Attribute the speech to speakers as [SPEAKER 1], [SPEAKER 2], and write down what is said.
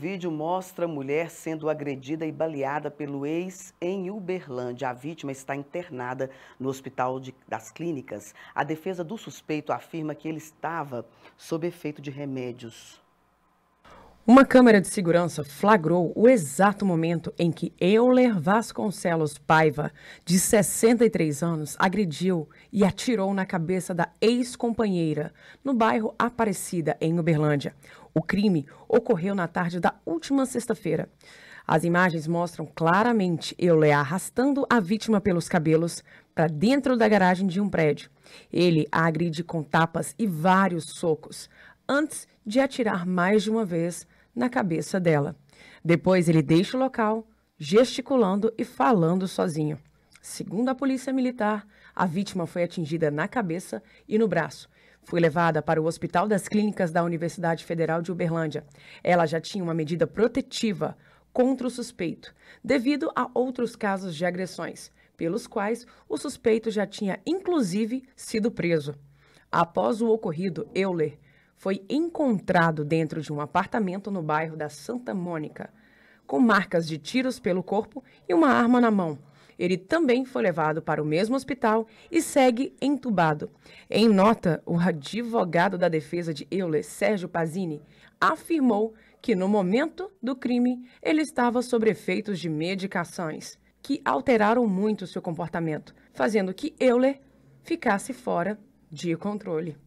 [SPEAKER 1] Vídeo mostra mulher sendo agredida e baleada pelo ex em Uberlândia. A vítima está internada no Hospital de, das Clínicas. A defesa do suspeito afirma que ele estava sob efeito de remédios.
[SPEAKER 2] Uma câmera de segurança flagrou o exato momento em que Euler Vasconcelos Paiva, de 63 anos, agrediu e atirou na cabeça da ex-companheira no bairro Aparecida, em Uberlândia. O crime ocorreu na tarde da última sexta-feira. As imagens mostram claramente Euler arrastando a vítima pelos cabelos para dentro da garagem de um prédio. Ele a agride com tapas e vários socos antes de atirar mais de uma vez na cabeça dela. Depois ele deixa o local, gesticulando e falando sozinho. Segundo a polícia militar, a vítima foi atingida na cabeça e no braço. Foi levada para o Hospital das Clínicas da Universidade Federal de Uberlândia. Ela já tinha uma medida protetiva contra o suspeito, devido a outros casos de agressões, pelos quais o suspeito já tinha inclusive sido preso. Após o ocorrido, Euler foi encontrado dentro de um apartamento no bairro da Santa Mônica, com marcas de tiros pelo corpo e uma arma na mão. Ele também foi levado para o mesmo hospital e segue entubado. Em nota, o advogado da defesa de Euler, Sérgio Pazini, afirmou que no momento do crime ele estava sob efeitos de medicações que alteraram muito seu comportamento, fazendo que Euler ficasse fora de controle.